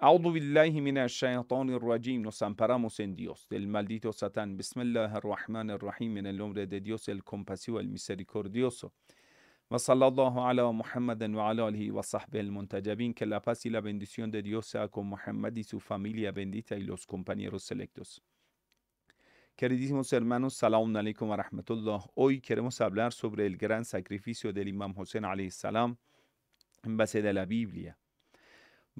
Audhu billahi rajim. Nos amparamos en Dios del maldito Satán. Bismillahirrahmanirrahim. En el nombre de Dios, el compasivo, el misericordioso. Wa sallallahu ala Muhammadin wa ala alihi wa sahbihi al muntajabin. Que la paz y la bendición de Dios sea con Muhammad y su familia bendita y los compañeros selectos. Queridísimos hermanos, salam alaikum wa rahmatullah. Hoy queremos hablar sobre el gran sacrificio del Imam Hussein alayhi salam en base de la Biblia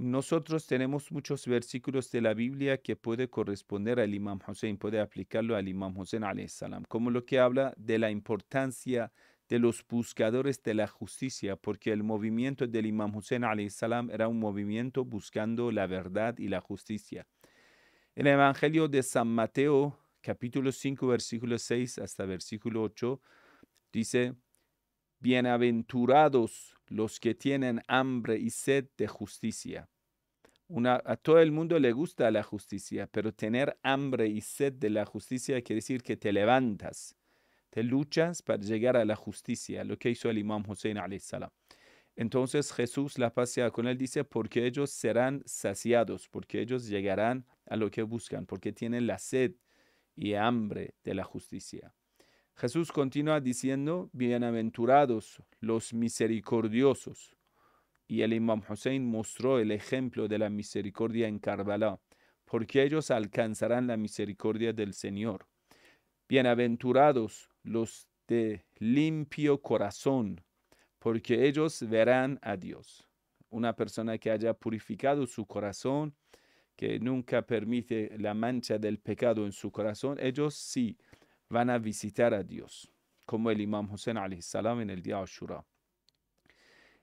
nosotros tenemos muchos versículos de la Biblia que puede corresponder al Imam Hussein, puede aplicarlo al Imam Hussein salam, como lo que habla de la importancia de los buscadores de la justicia, porque el movimiento del Imam Hussein salam era un movimiento buscando la verdad y la justicia. En El Evangelio de San Mateo, capítulo 5, versículo 6 hasta versículo 8, dice, Bienaventurados los que tienen hambre y sed de justicia. a todo el mundo le gusta la justicia, pero tener hambre y sed de la justicia quiere decir que te levantas, te luchas para llegar a la justicia, lo que hizo el imam Hussein a.s. Entonces Jesús, la pasea con él, dice, porque ellos serán saciados, porque ellos llegarán a lo que buscan, porque tienen la sed y hambre de la justicia. Jesús continúa diciendo, bienaventurados los misericordiosos. Y el imam Hussein mostró el ejemplo de la misericordia en Karbala, porque ellos alcanzarán la misericordia del Señor. Bienaventurados los de limpio corazón, porque ellos verán a Dios. Una persona que haya purificado su corazón, que nunca permite la mancha del pecado en su corazón, ellos sí van a visitar a Dios, como el imam Hussein salam en el día Ashura.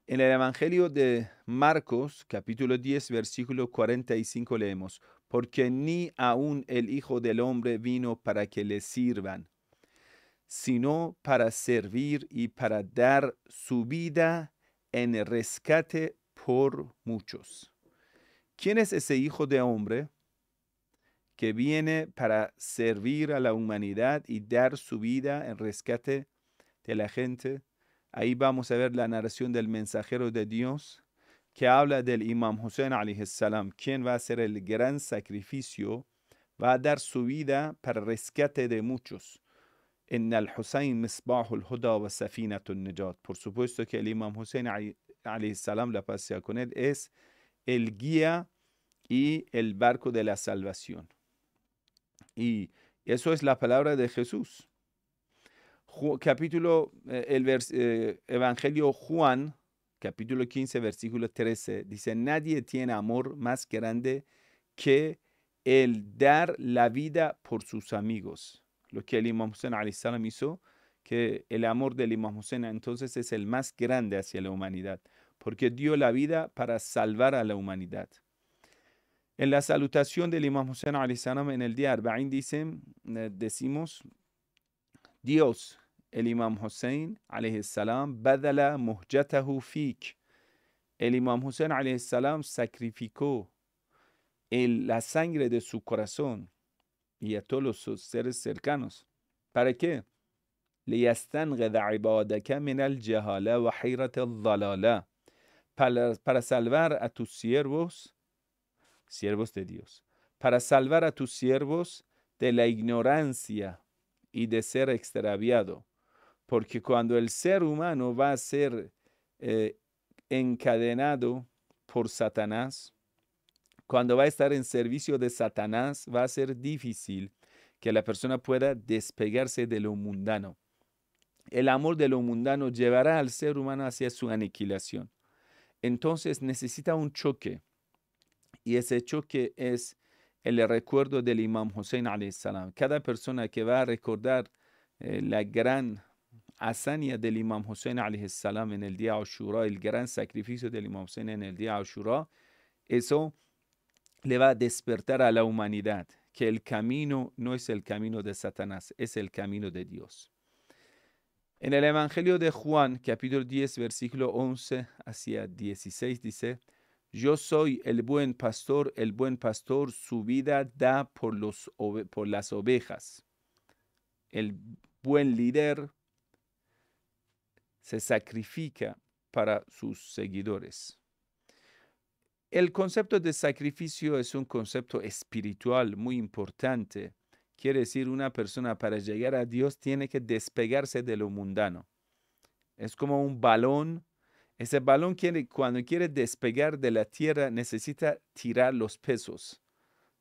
En el Evangelio de Marcos, capítulo 10, versículo 45 leemos, porque ni aún el Hijo del Hombre vino para que le sirvan, sino para servir y para dar su vida en rescate por muchos. ¿Quién es ese Hijo de Hombre? que viene para servir a la humanidad y dar su vida en rescate de la gente. Ahí vamos a ver la narración del mensajero de Dios que habla del Imam Hussein salam, quien va a hacer el gran sacrificio, va a dar su vida para rescate de muchos. En Por supuesto que el Imam Hussein salam, la pasea con él, es el guía y el barco de la salvación. Y eso es la palabra de Jesús. capítulo, eh, el eh, Evangelio Juan, capítulo 15, versículo 13, dice, nadie tiene amor más grande que el dar la vida por sus amigos. Lo que el Imam Hussein salam hizo, que el amor del Imam Hussein entonces es el más grande hacia la humanidad, porque dio la vida para salvar a la humanidad. En la salutación del Imam Hussein Salam en el día Arba'in dicen, decimos, Dios, el Imam Hussein salam, badala muhjatahu fik. El Imam Hussein salam sacrificó el, la sangre de su corazón y a todos los seres cercanos. ¿Para qué? Para, para salvar a tus siervos siervos de Dios, para salvar a tus siervos de la ignorancia y de ser extraviado. Porque cuando el ser humano va a ser eh, encadenado por Satanás, cuando va a estar en servicio de Satanás, va a ser difícil que la persona pueda despegarse de lo mundano. El amor de lo mundano llevará al ser humano hacia su aniquilación. Entonces necesita un choque, y ese que es el recuerdo del Imam Hussein salam. Cada persona que va a recordar eh, la gran hazaña del Imam Hussein salam en el día Ashura, el gran sacrificio del Imam Hussein en el día Ashura, eso le va a despertar a la humanidad que el camino no es el camino de Satanás, es el camino de Dios. En el Evangelio de Juan, capítulo 10, versículo 11 hacia 16, dice, yo soy el buen pastor, el buen pastor su vida da por, las ovejas. El buen líder se sacrifica para sus seguidores. El concepto de sacrificio es un concepto espiritual muy importante. Quiere decir, una persona para llegar a Dios tiene que despegarse de lo mundano. Es como un balón ese balón quiere, cuando quiere despegar de la tierra necesita tirar los pesos.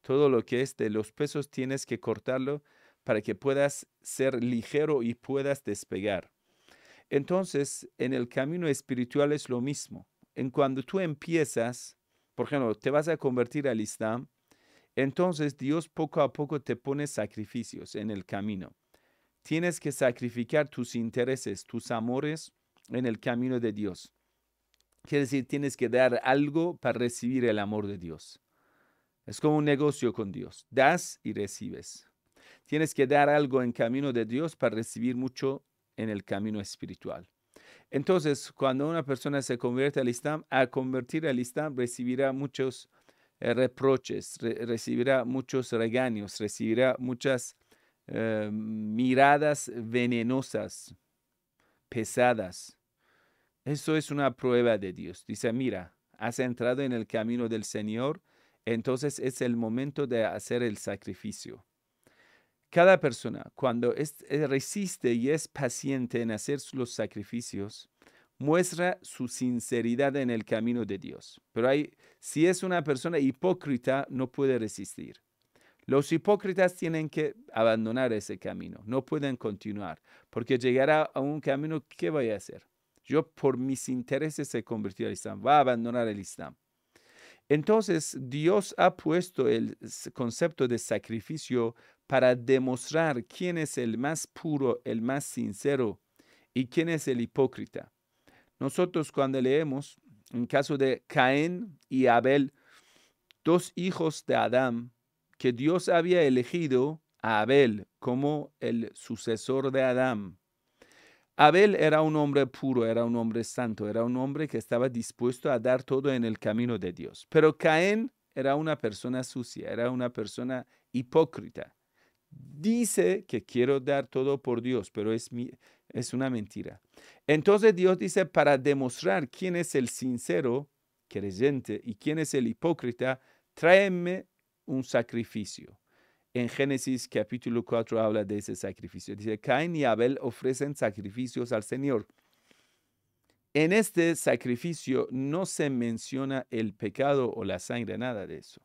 Todo lo que es de los pesos tienes que cortarlo para que puedas ser ligero y puedas despegar. Entonces, en el camino espiritual es lo mismo. En cuando tú empiezas, por ejemplo, te vas a convertir al Islam, entonces Dios poco a poco te pone sacrificios en el camino. Tienes que sacrificar tus intereses, tus amores en el camino de Dios. Quiere decir, tienes que dar algo para recibir el amor de Dios. Es como un negocio con Dios. Das y recibes. Tienes que dar algo en camino de Dios para recibir mucho en el camino espiritual. Entonces, cuando una persona se convierte al Islam, al convertir al Islam recibirá muchos eh, reproches, recibirá muchos regaños, recibirá muchas eh, miradas venenosas, pesadas. Eso es una prueba de Dios. Dice, mira, has entrado en el camino del Señor, entonces es el momento de hacer el sacrificio. Cada persona, cuando eh, resiste y es paciente en hacer los sacrificios, muestra su sinceridad en el camino de Dios. Pero hay, si es una persona hipócrita, no puede resistir. Los hipócritas tienen que abandonar ese camino, no pueden continuar, porque llegará a un camino ¿qué vaya a hacer. Yo por mis intereses he convertido al Islam, va a abandonar el Islam. Entonces, Dios ha puesto el concepto de sacrificio para demostrar quién es el más puro, el más sincero y quién es el hipócrita. Nosotros cuando leemos, en caso de Caín y Abel, dos hijos de Adán, que Dios había elegido a Abel como el sucesor de Adán, Abel era un hombre puro, era un hombre santo, era un hombre que estaba dispuesto a dar todo en el camino de Dios. Pero Caín era una persona sucia, era una persona hipócrita. Dice que quiero dar todo por Dios, pero es, es una mentira. Entonces Dios dice, para demostrar quién es el sincero creyente y quién es el hipócrita, tráeme un sacrificio en Génesis capítulo 4 habla de ese sacrificio. Dice, Caín y Abel ofrecen sacrificios al Señor. En este sacrificio no se menciona el pecado o la sangre, nada de eso.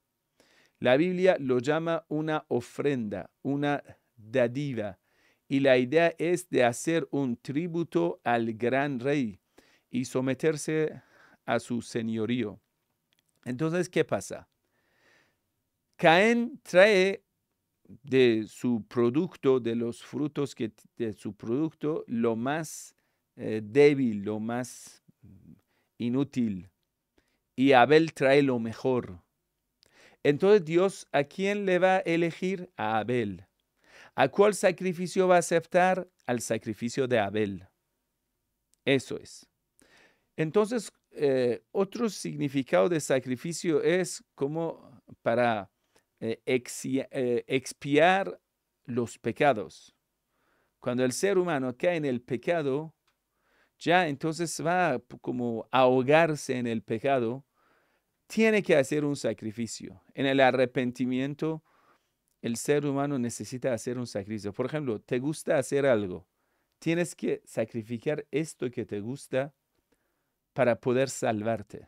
La Biblia lo llama una ofrenda, una dadiva, y la idea es de hacer un tributo al gran rey y someterse a su señorío. Entonces, ¿qué pasa? caen trae de su producto, de los frutos que, de su producto, lo más eh, débil, lo más mm, inútil. Y Abel trae lo mejor. Entonces Dios, ¿a quién le va a elegir? A Abel. ¿A cuál sacrificio va a aceptar? Al sacrificio de Abel. Eso es. Entonces, eh, otro significado de sacrificio es como para eh, eh, expiar los pecados. Cuando el ser humano cae en el pecado, ya entonces va como ahogarse en el pecado, tiene que hacer un sacrificio. En el arrepentimiento, el ser humano necesita hacer un sacrificio. Por ejemplo, te gusta hacer algo, tienes que sacrificar esto que te gusta para poder salvarte.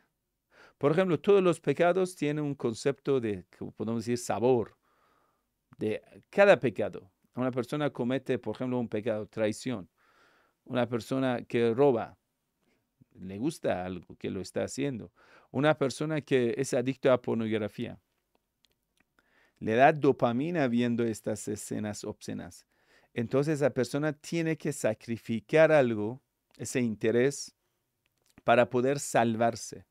Por ejemplo, todos los pecados tienen un concepto de, podemos decir, sabor, de cada pecado. Una persona comete, por ejemplo, un pecado, traición. Una persona que roba, le gusta algo que lo está haciendo. Una persona que es adicto a pornografía, le da dopamina viendo estas escenas obscenas. Entonces esa persona tiene que sacrificar algo, ese interés, para poder salvarse.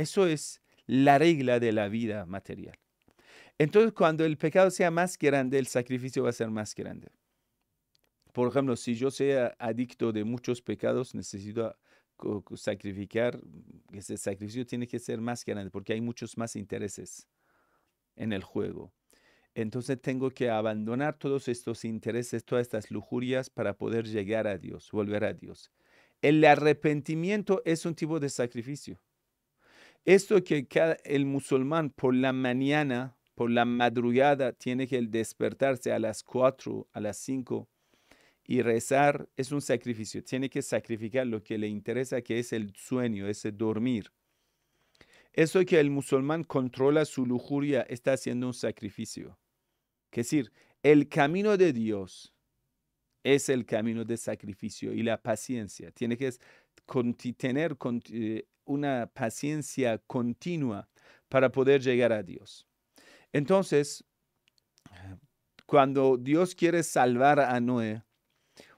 Eso es la regla de la vida material. Entonces, cuando el pecado sea más grande, el sacrificio va a ser más grande. Por ejemplo, si yo sea adicto de muchos pecados, necesito sacrificar, ese sacrificio tiene que ser más grande porque hay muchos más intereses en el juego. Entonces tengo que abandonar todos estos intereses, todas estas lujurias para poder llegar a Dios, volver a Dios. El arrepentimiento es un tipo de sacrificio. Esto que el musulmán por la mañana, por la madrugada, tiene que despertarse a las 4, a las 5 y rezar es un sacrificio. Tiene que sacrificar lo que le interesa, que es el sueño, ese dormir. Eso que el musulmán controla su lujuria está haciendo un sacrificio. Es decir, el camino de Dios es el camino de sacrificio y la paciencia. Tiene que tener una paciencia continua para poder llegar a Dios. Entonces, eh, cuando Dios quiere salvar a Noé,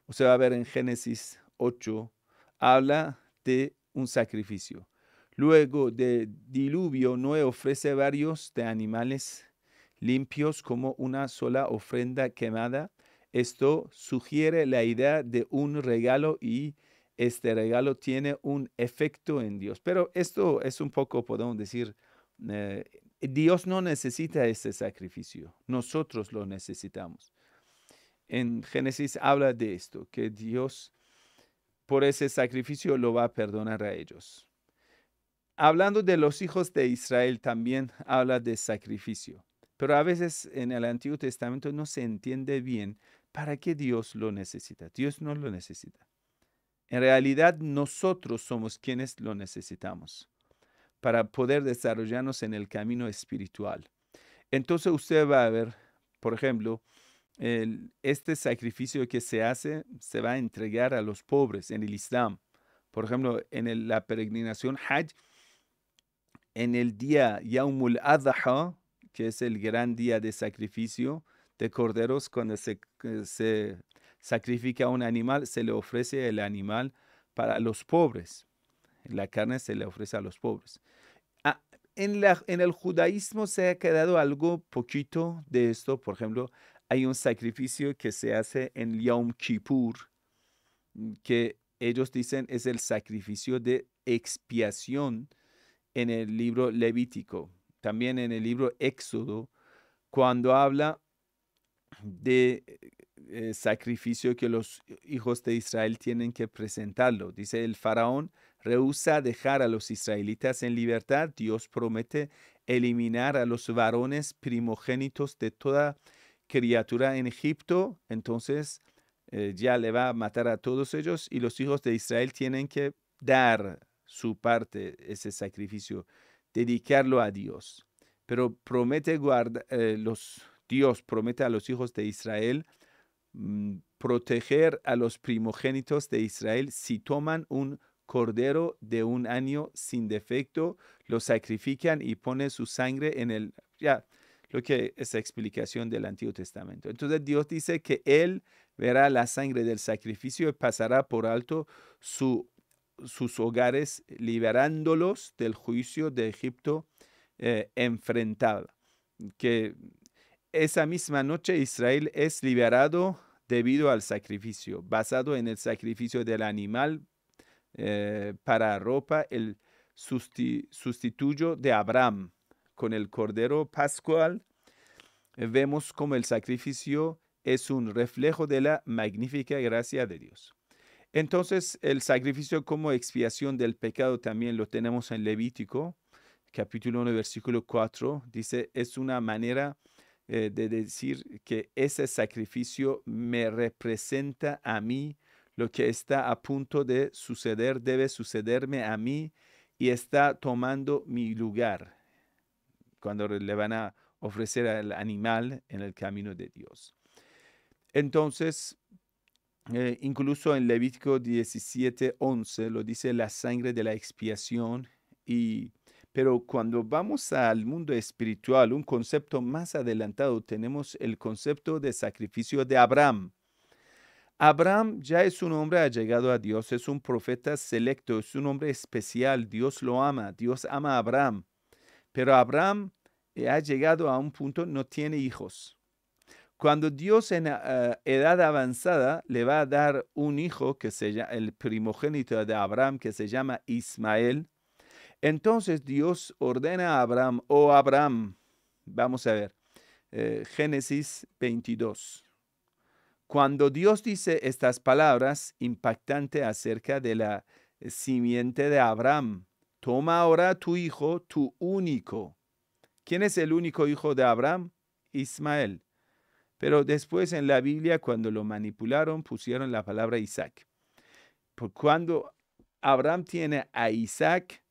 usted va a ver en Génesis 8, habla de un sacrificio. Luego de diluvio, Noé ofrece varios de animales limpios como una sola ofrenda quemada. Esto sugiere la idea de un regalo y este regalo tiene un efecto en Dios. Pero esto es un poco, podemos decir, eh, Dios no necesita este sacrificio, nosotros lo necesitamos. En Génesis habla de esto, que Dios por ese sacrificio lo va a perdonar a ellos. Hablando de los hijos de Israel también habla de sacrificio, pero a veces en el Antiguo Testamento no se entiende bien para qué Dios lo necesita. Dios no lo necesita. En realidad nosotros somos quienes lo necesitamos para poder desarrollarnos en el camino espiritual. Entonces usted va a ver, por ejemplo, este sacrificio que se hace se va a entregar a los pobres en el Islam. Por ejemplo, en la peregrinación Hajj, en el día Yaumul Adha, que es el gran día de sacrificio de corderos, cuando se eh, sacrifica un animal, se le ofrece el animal para los pobres. La carne se le ofrece a los pobres. Ah, en, en el judaísmo se ha quedado algo poquito de esto. Por ejemplo, hay un sacrificio que se hace en Yom Kippur, que ellos dicen es el sacrificio de expiación en el libro Levítico, también en el libro Éxodo, cuando habla de eh, eh, sacrificio que los hijos de Israel tienen que presentarlo. Dice, el faraón rehúsa dejar a los israelitas en libertad. Dios promete eliminar a los varones primogénitos de toda criatura en Egipto. Entonces eh, ya le va a matar a todos ellos y los hijos de Israel tienen que dar su parte, ese sacrificio, dedicarlo a Dios. Pero promete guardar... los Dios promete a los hijos de Israel mm, proteger a los primogénitos de Israel si toman un cordero de un año sin defecto, lo sacrifican y ponen su sangre en el... Ya, lo que es la explicación del Antiguo Testamento. Entonces Dios dice que Él verá la sangre del sacrificio y pasará por alto su, sus hogares, liberándolos del juicio de Egipto eh, enfrentado, que esa misma noche Israel es liberado debido al sacrificio, basado en el sacrificio del animal eh, para ropa, el sustituyo de Abraham con el cordero pascual. Vemos como el sacrificio es un reflejo de la magnífica gracia de Dios. Entonces, el sacrificio como expiación del pecado también lo tenemos en Levítico, capítulo 1, versículo 4. Dice, es una manera eh, de decir que ese sacrificio me representa a mí, lo que está a punto de suceder debe sucederme a mí y está tomando mi lugar cuando le van a ofrecer al animal en el camino de Dios. Entonces, eh, incluso en Levítico 17, 11 lo dice la sangre de la expiación y pero cuando vamos al mundo espiritual, un concepto más adelantado, tenemos el concepto de sacrificio de Abraham. Abraham ya es un hombre llegado a Dios, es un profeta selecto, es un hombre especial, Dios lo ama, Dios ama a Abraham. Pero Abraham eh, ha llegado a un punto, no tiene hijos. Cuando Dios en eh, edad avanzada le va a dar un hijo, que sea el primogénito de Abraham, que se llama Ismael, entonces Dios ordena a Abraham, oh Abraham, vamos a ver, eh, Génesis 22. Cuando Dios dice estas palabras impactantes acerca de la simiente de Abraham, toma ahora tu hijo, tu único. ¿Quién es el único hijo de Abraham? Ismael. Pero después en la Biblia, cuando lo manipularon, pusieron la palabra Isaac. Por cuando Abraham tiene a Isaac,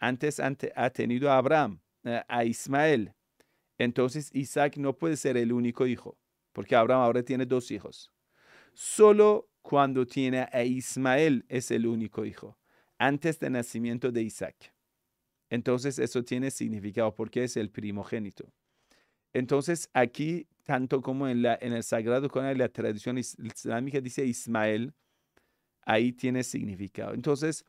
antes ha tenido a Abraham, eh, a Ismael. Entonces Isaac no puede ser el único hijo, porque Abraham ahora tiene dos hijos. Solo cuando tiene a Ismael es el único hijo, antes del nacimiento de Isaac. Entonces eso tiene significado porque es el primogénito. Entonces aquí, tanto como en, en el Sagrado Corán, la tradición islámica dice Ismael, ahí tiene significado. Entonces,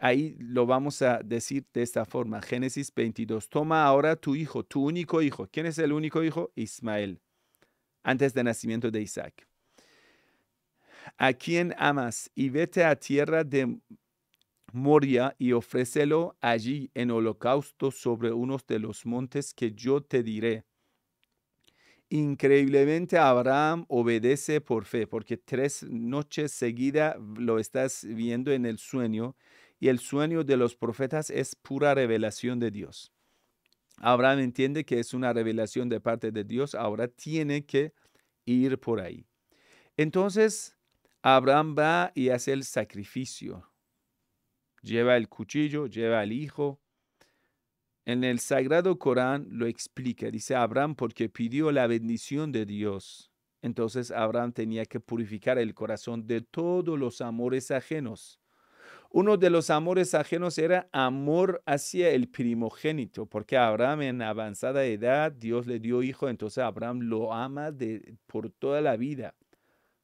Ahí lo vamos a decir de esta forma. Génesis 22. Toma ahora tu hijo, tu único hijo. ¿Quién es el único hijo? Ismael, antes del nacimiento de Isaac. A quien amas y vete a tierra de Moria y ofrécelo allí en holocausto sobre unos de los montes que yo te diré. Increíblemente Abraham obedece por fe, porque tres noches seguidas lo estás viendo en el sueño y el sueño de los profetas es pura revelación de Dios. Abraham entiende que es una revelación de parte de Dios, ahora tiene que ir por ahí. Entonces, Abraham va y hace el sacrificio. Lleva el cuchillo, lleva al hijo. En el Sagrado Corán lo explica, dice Abraham porque pidió la bendición de Dios. Entonces Abraham tenía que purificar el corazón de todos los amores ajenos uno de los amores ajenos era amor hacia el primogénito, porque Abraham en avanzada edad, Dios le dio hijo, entonces Abraham lo ama de, por toda la vida,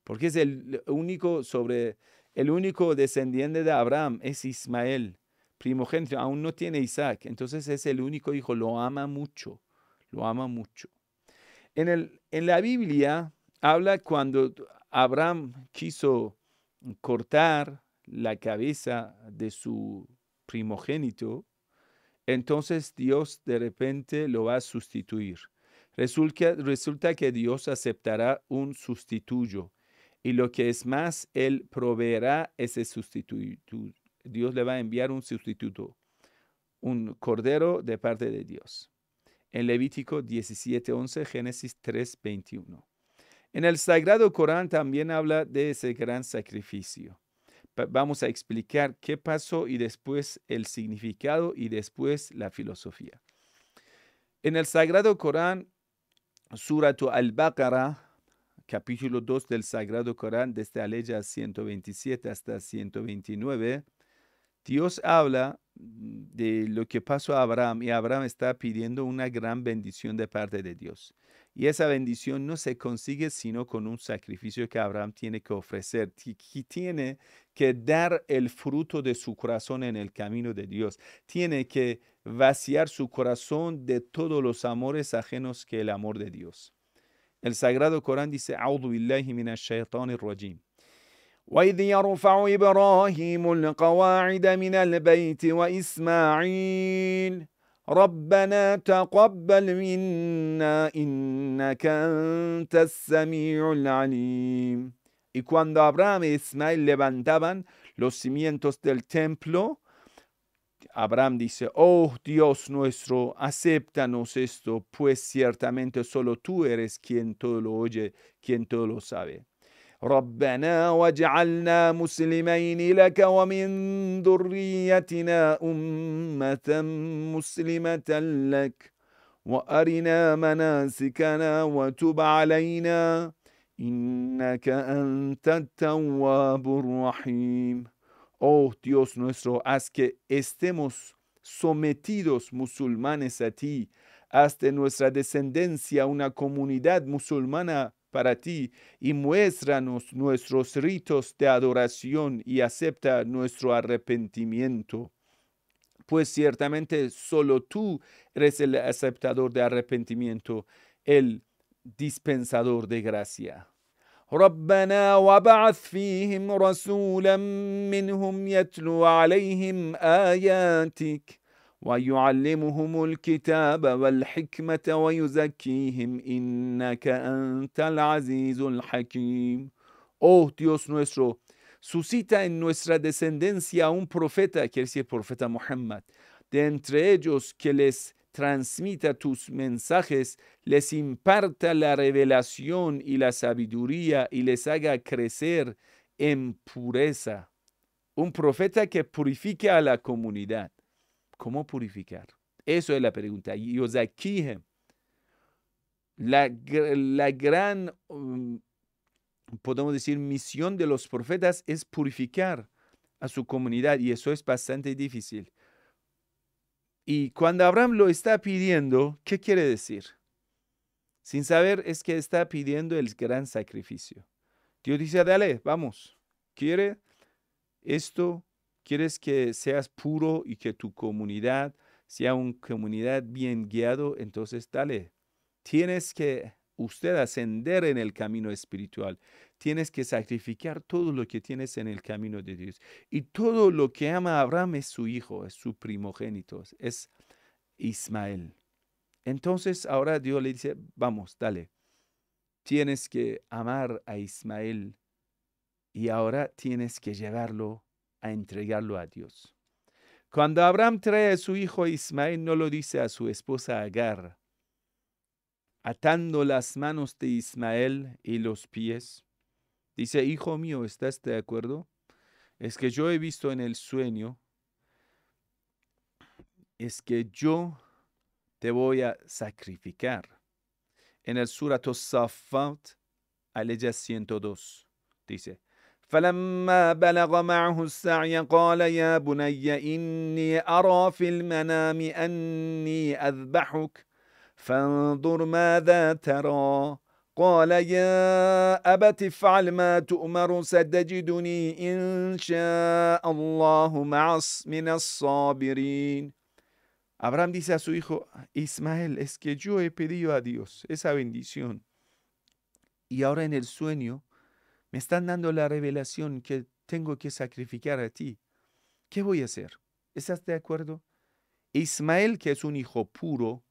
porque es el único sobre el único descendiente de Abraham es Ismael, primogénito, aún no tiene Isaac, entonces es el único hijo, lo ama mucho, lo ama mucho. En, el, en la Biblia habla cuando Abraham quiso cortar la cabeza de su primogénito, entonces Dios de repente lo va a sustituir. Resulta, resulta, que Dios aceptará un sustituyo. y lo que es más, Él proveerá ese sustituto. Dios le va a enviar un sustituto, un cordero de parte de Dios. En Levítico 17:11, Génesis 3:21. En el Sagrado Corán también habla de ese gran sacrificio vamos a explicar qué pasó y después el significado y después la filosofía. En el Sagrado Corán, Suratu al-Baqarah, capítulo 2 del Sagrado Corán, desde la 127 hasta 129, Dios habla de lo que pasó a Abraham y Abraham está pidiendo una gran bendición de parte de Dios. Y esa bendición no se consigue sino con un sacrificio que Abraham tiene que ofrecer, que tiene que dar el fruto de su corazón en el camino de Dios, tiene que vaciar su corazón de todos los amores ajenos que el amor de Dios. El Sagrado Corán dice, وإذ يرفع إبراهيم القواعد wa Isma'il. Y cuando Abraham y e Ismael levantaban los cimientos del templo, Abraham dice, oh Dios nuestro, acéptanos esto, pues ciertamente solo tú eres quien todo lo oye, quien todo lo sabe. ربنا واجعلنا مسلمين لك ومن ذريتنا أمة مسلمة لك وأرنا مناسكنا وتب علينا إنك أنت التواب الرحيم Oh Dios nuestro, haz que estemos sometidos musulmanes a ti, haz de nuestra descendencia una comunidad musulmana para ti y muéstranos nuestros ritos de adoración y acepta nuestro arrepentimiento. Pues ciertamente solo tú eres el aceptador de arrepentimiento, el dispensador de gracia. Oh Dios nuestro, suscita en nuestra descendencia un profeta, que es el profeta Muhammad, de entre ellos que les transmita tus mensajes, les imparta la revelación y la sabiduría y les haga crecer en pureza. Un profeta que purifique a la comunidad. ¿Cómo purificar? Eso es la pregunta. Y Yozakihem, la, la gran, um, podemos decir, misión de los profetas es purificar a su comunidad y eso es bastante difícil. Y cuando Abraham lo está pidiendo, ¿qué quiere decir? Sin saber es que está pidiendo el gran sacrificio. Dios dice, dale, vamos, quiere esto, Quieres que seas puro y que tu comunidad sea una comunidad bien guiado, entonces dale. Tienes que usted ascender en el camino espiritual. Tienes que sacrificar todo lo que tienes en el camino de Dios. Y todo lo que ama Abraham es su hijo, es su primogénito, es Ismael. Entonces ahora Dios le dice, vamos, dale. Tienes que amar a Ismael y ahora tienes que llevarlo a entregarlo a Dios. Cuando Abraham trae a su hijo Ismael, no lo dice a su esposa Agar, atando las manos de Ismael y los pies. Dice, hijo mío, ¿estás de acuerdo? Es que yo he visto en el sueño, es que yo te voy a sacrificar. En el Suratos Safat, aleya 102, dice, فلما بلغ معه السعي قال يا بني إني أرى في المنام أني أذبحك فانظر ماذا ترى قال يا أبت افعل ما تؤمر ستجدني إن شاء الله مع من الصابرين Abraham dice a su hijo, Ismael, es que yo he pedido a Dios esa bendición. Y ahora en el sueño, Me están dando la revelación que tengo que sacrificar a ti. ¿Qué voy a hacer? ¿Estás de acuerdo? Ismael, que es un hijo puro,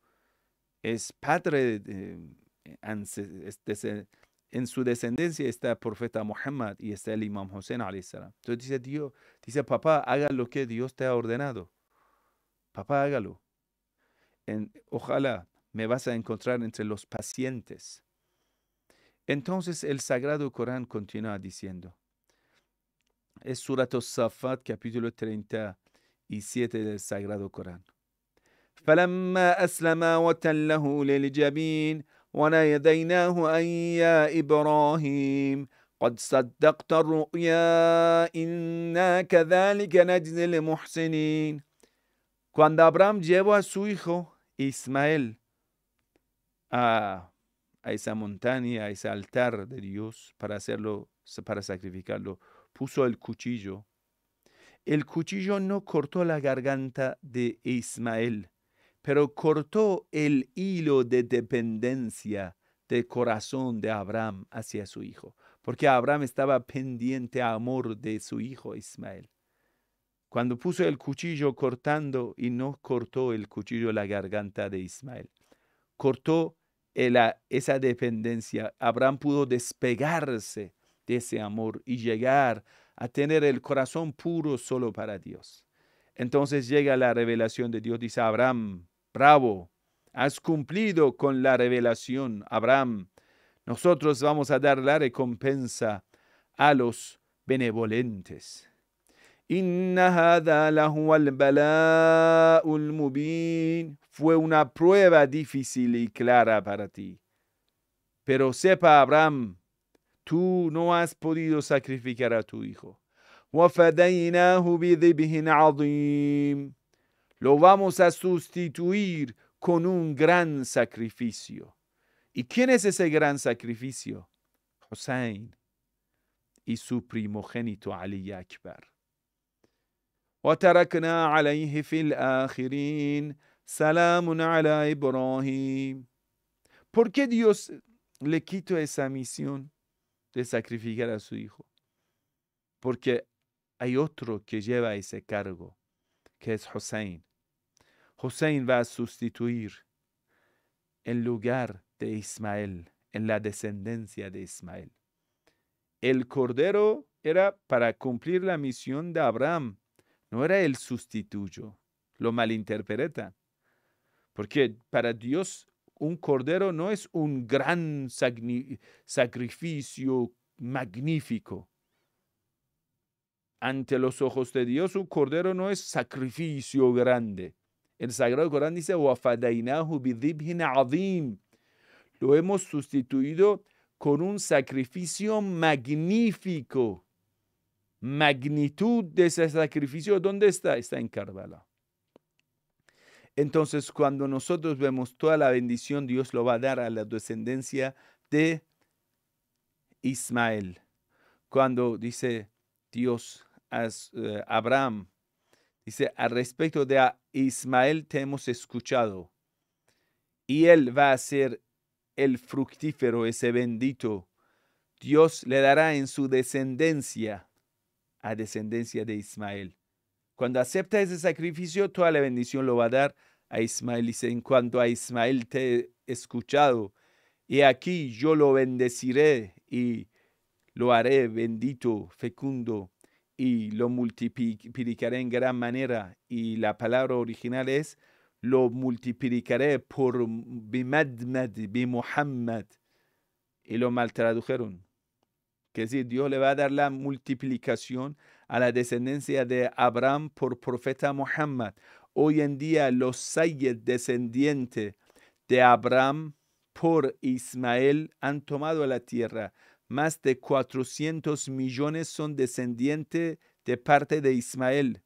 es padre, de, eh, en su descendencia está el profeta Muhammad y está el imam Hussein Entonces dice Dios, dice papá, haga lo que Dios te ha ordenado. Papá, hágalo. En, ojalá me vas a encontrar entre los pacientes entonces el Sagrado Corán continúa diciendo, es Surat al-Safat capítulo 37 del Sagrado Corán. فلما أسلم وتله للجبين وناديناه أن يا إبراهيم قد صدقت الرؤيا إنا كذلك نجزي المحسنين Cuando Abraham llevó a su hijo Ismael a a esa montaña, a ese altar de Dios para hacerlo, para sacrificarlo. Puso el cuchillo. El cuchillo no cortó la garganta de Ismael, pero cortó el hilo de dependencia de corazón de Abraham hacia su hijo, porque Abraham estaba pendiente a amor de su hijo Ismael. Cuando puso el cuchillo cortando y no cortó el cuchillo la garganta de Ismael, cortó eh, esa dependencia. Abraham pudo despegarse de ese amor y llegar a tener el corazón puro solo para Dios. Entonces llega la revelación de Dios, dice Abraham, bravo, has cumplido con la revelación, Abraham. Nosotros vamos a dar la recompensa a los benevolentes. Fue una prueba difícil y clara para ti. Pero sepa, Abraham, tú no has podido sacrificar a tu hijo. Lo vamos a sustituir con un gran sacrificio. ¿Y quién es ese gran sacrificio? Hussein y su primogénito Ali Akbar. ¿Por qué Dios le quitó esa misión de sacrificar a su hijo? Porque hay otro que lleva ese cargo, que es Hussein. Hussein va a sustituir el lugar de Ismael, en la descendencia de Ismael. El cordero era para cumplir la misión de Abraham, no era el sustituyo. Lo malinterpreta. Porque para Dios un cordero no es un gran sacrificio magnífico. Ante los ojos de Dios un cordero no es sacrificio grande. El Sagrado Corán dice, lo hemos sustituido con un sacrificio magnífico magnitud de ese sacrificio, ¿dónde está? Está en Karbala. Entonces, cuando nosotros vemos toda la bendición, Dios lo va a dar a la descendencia de Ismael. Cuando dice Dios a eh, Abraham, dice, al respecto de Ismael te hemos escuchado, y él va a ser el fructífero, ese bendito. Dios le dará en su descendencia a descendencia de Ismael. Cuando acepta ese sacrificio, toda la bendición lo va a dar a Ismael. Dice, en cuanto a Ismael te he escuchado, y aquí yo lo bendeciré y lo haré bendito, fecundo, y lo multiplicaré en gran manera. Y la palabra original es, lo multiplicaré por bimadmad, bimuhammad. Y lo maltradujeron que decir, Dios le va a dar la multiplicación a la descendencia de Abraham por profeta Muhammad. Hoy en día los Sayyid descendientes de Abraham por Ismael han tomado la tierra. Más de 400 millones son descendientes de parte de Ismael.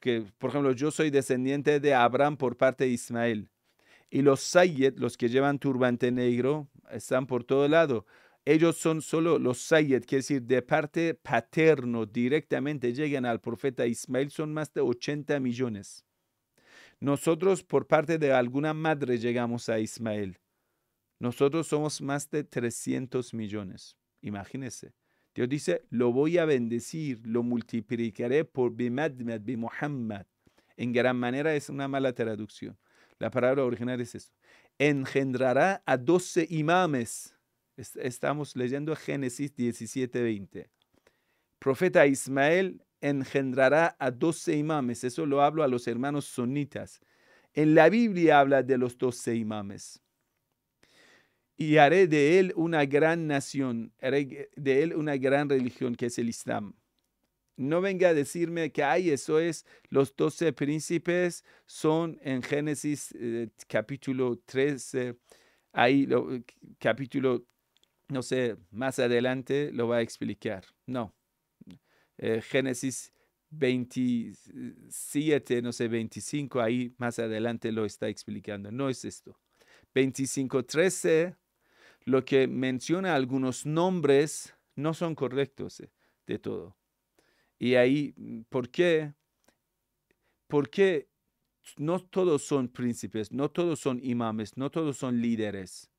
Que, por ejemplo, yo soy descendiente de Abraham por parte de Ismael. Y los Sayyid, los que llevan turbante negro, están por todo lado ellos son solo los Sayyid, que es decir, de parte paterno directamente llegan al profeta Ismael, son más de 80 millones. Nosotros por parte de alguna madre llegamos a Ismael. Nosotros somos más de 300 millones. Imagínense. Dios dice, lo voy a bendecir, lo multiplicaré por Bi Muhammad. En gran manera es una mala traducción. La palabra original es esto. Engendrará a 12 imames Estamos leyendo Génesis 20. Profeta Ismael engendrará a doce imames. Eso lo hablo a los hermanos sonitas. En la Biblia habla de los doce imames. Y haré de él una gran nación, haré de él una gran religión que es el Islam. No venga a decirme que hay, eso es, los doce príncipes son en Génesis eh, capítulo 13, ahí lo, eh, capítulo no sé, más adelante lo va a explicar. No. Eh, Génesis 27, no sé, 25, ahí más adelante lo está explicando. No es esto. 25, 13, lo que menciona algunos nombres no son correctos eh, de todo. Y ahí, mm, ¿por qué? Porque no todos son príncipes, no todos son imames, no todos son líderes.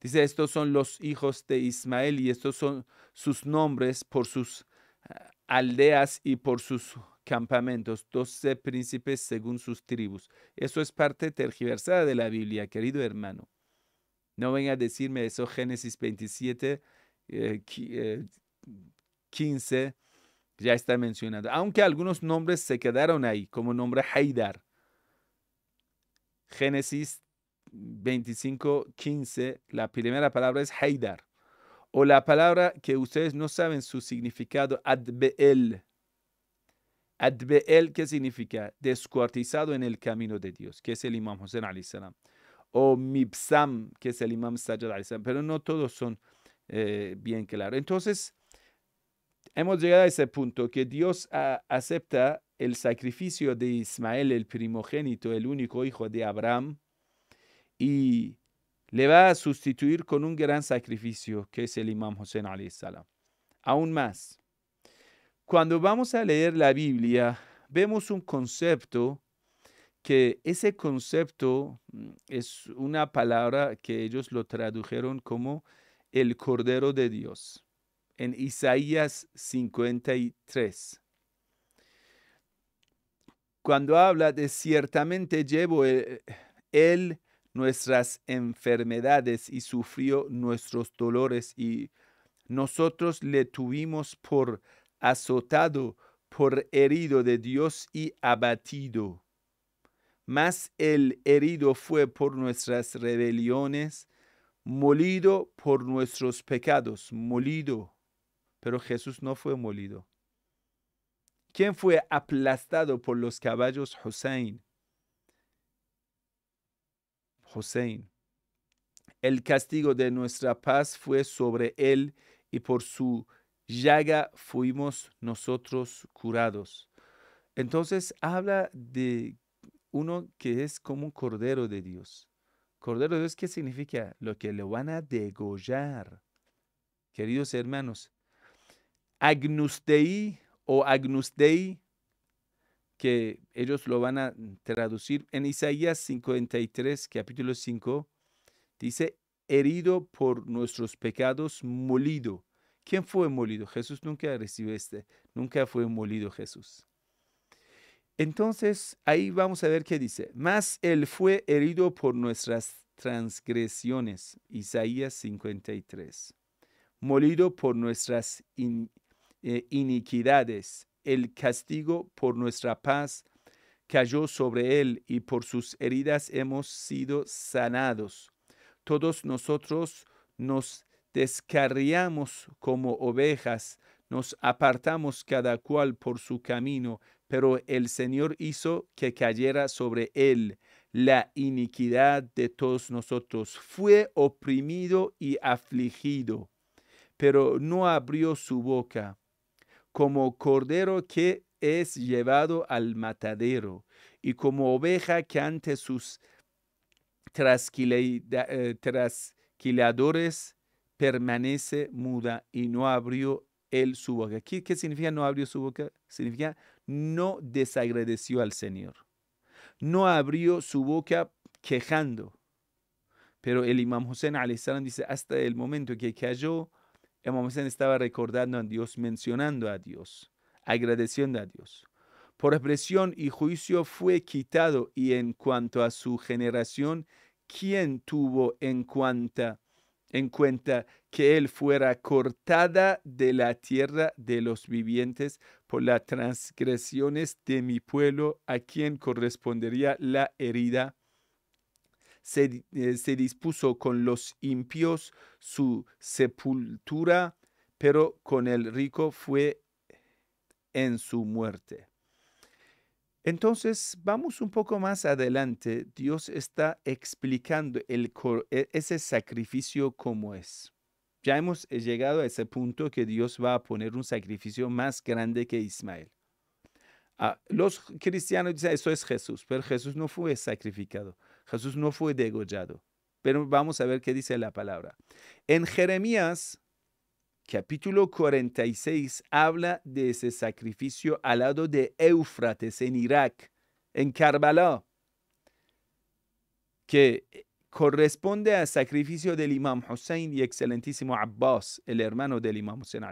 Dice, estos son los hijos de Ismael y estos son sus nombres por sus ah, aldeas y por sus campamentos, doce príncipes según sus tribus. Eso es parte tergiversada de la Biblia, querido hermano. No venga a decirme eso, Génesis 27, 15, eh, eh, ya está mencionado. Aunque algunos nombres se quedaron ahí, como nombre Haidar. Génesis 25, 15, la primera palabra es Haidar. O la palabra que ustedes no saben su significado, Adbeel. Adbeel, ¿qué significa? Descuartizado en el camino de Dios, que es el Imam Hussein salam. O Mibsam, que es el Imam Sajjad salam. Pero no todos son eh, bien claros. Entonces, hemos llegado a ese punto que Dios ah, acepta el sacrificio de Ismael, el primogénito, el único hijo de Abraham, y le va a sustituir con un gran sacrificio que es el imam Hossein salam. Aún más, cuando vamos a leer la Biblia, vemos un concepto que ese concepto mm, es una palabra que ellos lo tradujeron como el Cordero de Dios en Isaías 53. Cuando habla de ciertamente llevo el nuestras enfermedades y sufrió nuestros dolores y nosotros le tuvimos por azotado, por herido de Dios y abatido. Mas el herido fue por nuestras rebeliones, molido por nuestros pecados, molido. Pero Jesús no fue molido. ¿Quién fue aplastado por los caballos? Hussein. Hussein. El castigo de nuestra paz fue sobre él y por su llaga fuimos nosotros curados. Entonces habla de uno que es como un cordero de Dios. Cordero de Dios, ¿qué significa? Lo que le van a degollar. Queridos hermanos, agnustei o agnustei que ellos lo van a traducir en Isaías 53, capítulo 5, dice, herido por nuestros pecados, molido. ¿Quién fue molido? Jesús nunca recibió este, nunca fue molido Jesús. Entonces, ahí vamos a ver qué dice. Más, Él fue herido por nuestras transgresiones, Isaías 53. Molido por nuestras eh, iniquidades, el castigo por nuestra paz cayó sobre él y por sus heridas hemos sido sanados. Todos nosotros nos descarriamos como ovejas, nos apartamos cada cual por su camino, pero el Señor hizo que cayera sobre él la iniquidad de todos nosotros. Fue oprimido y afligido, pero no abrió su boca como cordero que es llevado al matadero, y como oveja que ante sus eh, trasquiladores permanece muda y no abrió él su boca. ¿Qué, significa no abrió su boca? Significa no desagradeció al Señor. No abrió su boca quejando. Pero el imam Hussein salam dice, hasta el momento que cayó el estaba recordando a Dios, mencionando a Dios, agradeciendo a Dios. Por expresión y juicio fue quitado y en cuanto a su generación, ¿quién tuvo en cuenta, en cuenta que él fuera cortada de la tierra de los vivientes por las transgresiones de mi pueblo, a quien correspondería la herida? Eh, se, dispuso con los impíos su sepultura, pero con el rico fue en su muerte. Entonces, vamos un poco más adelante. Dios está explicando el, e, ese sacrificio como es. Ya hemos eh, llegado a ese punto que Dios va a poner un sacrificio más grande que Ismael. Ah, los cristianos dicen, eso es Jesús, pero Jesús no fue sacrificado, Jesús no fue degollado. Pero vamos a ver qué dice la palabra. En Jeremías, capítulo 46, habla de ese sacrificio al lado de Éufrates, en Irak, en Karbala, que eh, corresponde al sacrificio del imam Hussein y excelentísimo Abbas, el hermano del imam Hussein.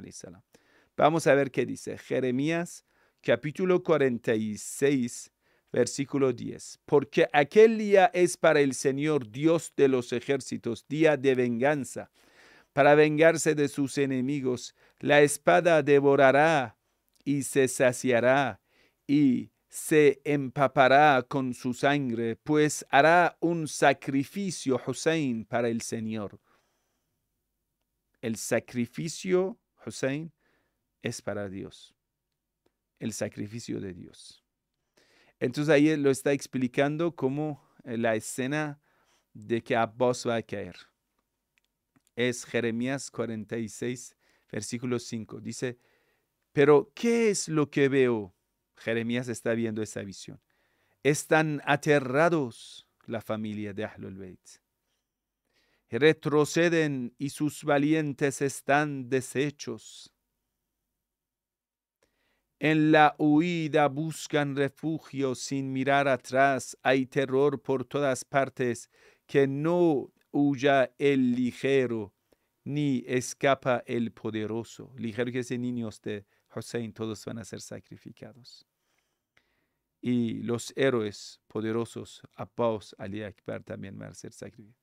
Vamos a ver qué dice Jeremías capítulo 46, versículo 10. Porque aquel día es para el Señor Dios de los ejércitos, día de venganza, para vengarse de sus enemigos. La espada devorará y se saciará y se empapará con su sangre, pues hará un sacrificio Hussein para el Señor. El sacrificio Hussein es para Dios el sacrificio de Dios. Entonces ahí lo está explicando como eh, la escena de que Abbas va a caer. Es Jeremías 46, versículo 5. Dice, pero ¿qué es lo que veo? Jeremías está viendo esa visión. Están aterrados la familia de Ahlul Beit. Retroceden y sus valientes están deshechos. En la huida buscan refugio sin mirar atrás. Hay terror por todas partes. Que no huya el ligero, ni escapa el poderoso. Ligero que ese niños de este, Hussein, todos van a ser sacrificados. Y los héroes poderosos, Abbas, Ali Akbar, también van a ser sacrificados.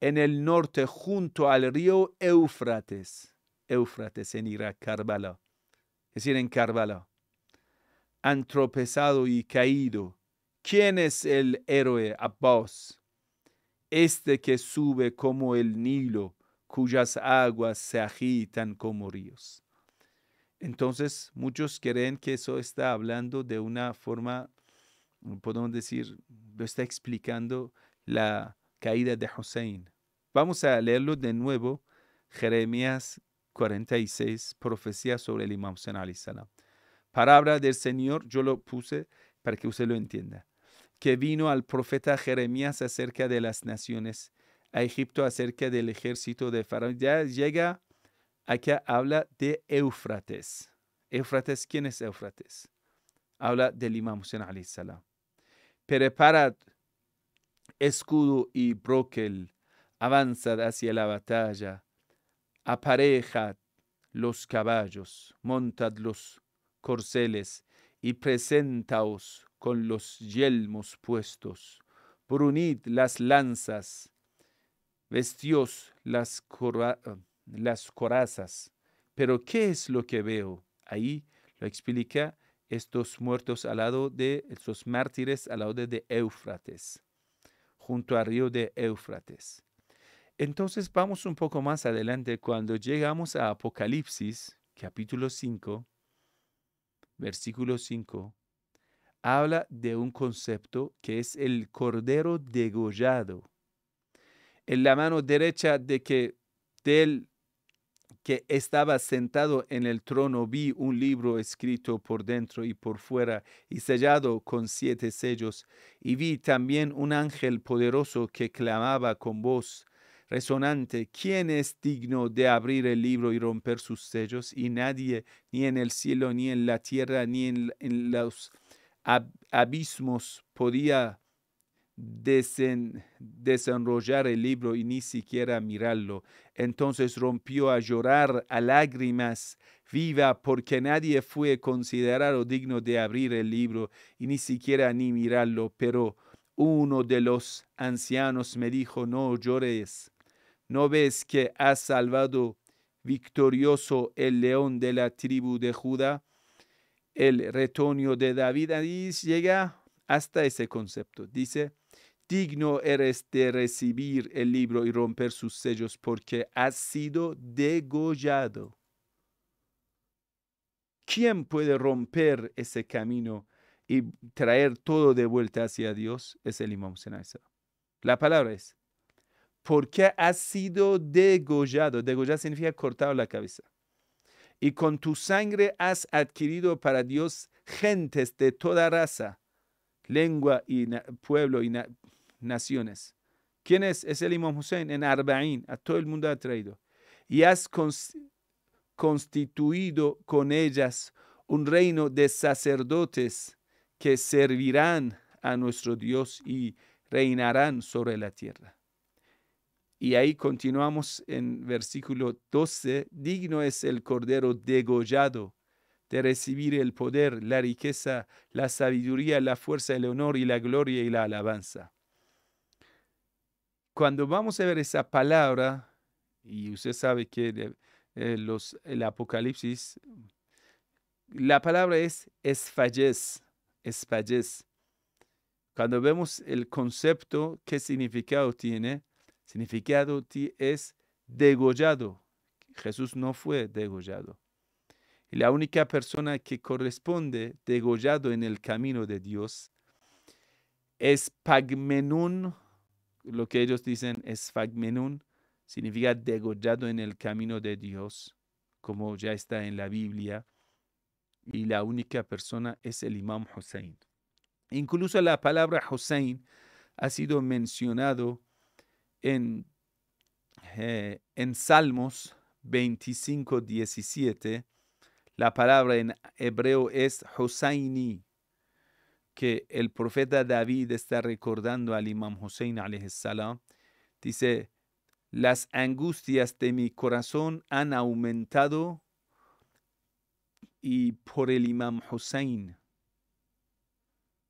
En el norte, junto al río Eufrates, Eufrates en Irak, Karbala es decir, en Karbala, han tropezado y caído. ¿Quién es el héroe Abbas? Este que sube como el Nilo, cuyas aguas se agitan como ríos. Entonces, muchos creen que eso está hablando de una forma, podemos decir, lo está explicando la caída de Hussein. Vamos a leerlo de nuevo, Jeremías 46, profecía sobre el Imam Hussein al salam. Palabra del Señor, yo lo puse para que usted lo entienda, que vino al profeta Jeremías acerca de las naciones, a Egipto acerca del ejército de Faraón. Ya llega, que habla de Éufrates. Éufrates, ¿quién es Éufrates? Habla del Imam Hussein al salam. Preparad escudo y broquel, avanzad hacia la batalla Aparejad los caballos, montad los corceles y presentaos con los yelmos puestos. Brunid las lanzas, vestíos las, corazas. Pero ¿qué es lo que veo? Ahí lo explica estos muertos al lado de estos mártires al lado de, de Éufrates, junto al río de Éufrates. Entonces vamos un poco más adelante cuando llegamos a Apocalipsis, capítulo 5, versículo 5, habla de un concepto que es el cordero degollado. En la mano derecha de que del que estaba sentado en el trono vi un libro escrito por dentro y por fuera y sellado con siete sellos, y vi también un ángel poderoso que clamaba con voz resonante, ¿quién es digno de abrir el libro y romper sus sellos? Y nadie, ni en el cielo, ni en la tierra, ni en, los abismos, podía desenrollar el libro y ni siquiera mirarlo. Entonces rompió a llorar a lágrimas viva porque nadie fue considerado digno de abrir el libro y ni siquiera ni mirarlo, pero uno de los ancianos me dijo, no llores, ¿No ves que ha salvado victorioso el león de la tribu de Judá, el retoño de David? llega hasta ese concepto. Dice, digno eres de recibir el libro y romper sus sellos porque has sido degollado. ¿Quién puede romper ese camino y traer todo de vuelta hacia Dios? Es el Imam La palabra es porque has sido degollado. Degollado significa cortado la cabeza. Y con tu sangre has adquirido para Dios gentes de toda raza, lengua y pueblo y naciones. ¿Quién es? Es el Imam Hussein en Arbaín. A todo el mundo ha traído. Y has constituido con ellas un reino de sacerdotes que servirán a nuestro Dios y reinarán sobre la tierra. Y ahí continuamos en versículo 12, digno es el Cordero degollado de recibir el poder, la riqueza, la sabiduría, la fuerza, el honor y la gloria y la alabanza. Cuando vamos a ver esa palabra, y usted sabe que eh, los, el Apocalipsis, la palabra es esfallez, esfallez. Cuando vemos el concepto, qué significado tiene, Significado es degollado. Jesús no fue degollado. Y la única persona que corresponde degollado en el camino de Dios es Pagmenun. lo que ellos dicen es Pagmenun. significa degollado en el camino de Dios, como ya está en la Biblia. Y la única persona es el imam Hussein. Incluso la palabra Hussein ha sido mencionado en, eh, en Salmos 25, 17, la palabra en hebreo es husayni, que el profeta David está recordando al imam Hussein salam. Dice, las angustias de mi corazón han aumentado y por el imam Hussein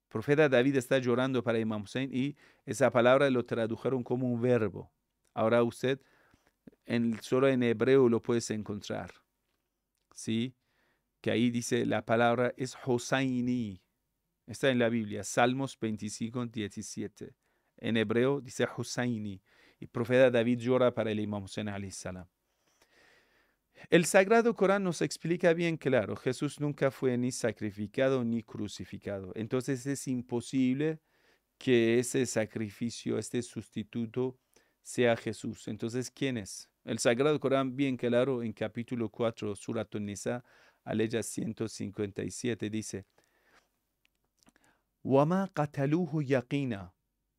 profeta David está llorando para Imam Hussein y esa palabra lo tradujeron como un verbo. Ahora usted en, solo en hebreo lo puedes encontrar. ¿Sí? Que ahí dice la palabra es Hosaini. Está en la Biblia, Salmos 25, 17. En hebreo dice Hosaini. Y profeta David llora para el Imam Hussein salam. El Sagrado Corán nos explica bien claro, Jesús nunca fue ni sacrificado ni crucificado. Entonces es imposible que ese sacrificio, este sustituto, sea Jesús. Entonces, ¿quién es? El Sagrado Corán, bien claro, en capítulo 4, Surat Nisa, aleya 157, dice, Wama y yaqina.